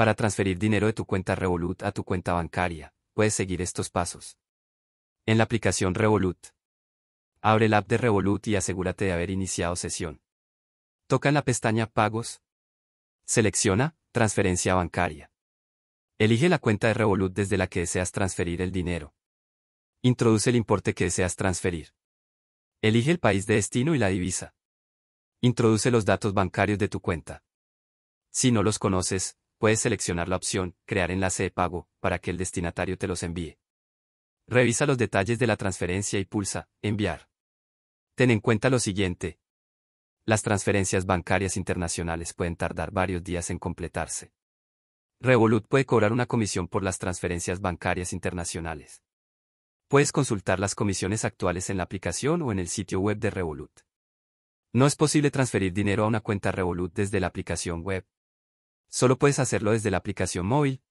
Para transferir dinero de tu cuenta Revolut a tu cuenta bancaria, puedes seguir estos pasos. En la aplicación Revolut. Abre el app de Revolut y asegúrate de haber iniciado sesión. Toca en la pestaña Pagos. Selecciona Transferencia bancaria. Elige la cuenta de Revolut desde la que deseas transferir el dinero. Introduce el importe que deseas transferir. Elige el país de destino y la divisa. Introduce los datos bancarios de tu cuenta. Si no los conoces, puedes seleccionar la opción Crear enlace de pago para que el destinatario te los envíe. Revisa los detalles de la transferencia y pulsa Enviar. Ten en cuenta lo siguiente. Las transferencias bancarias internacionales pueden tardar varios días en completarse. Revolut puede cobrar una comisión por las transferencias bancarias internacionales. Puedes consultar las comisiones actuales en la aplicación o en el sitio web de Revolut. No es posible transferir dinero a una cuenta Revolut desde la aplicación web, Solo puedes hacerlo desde la aplicación móvil,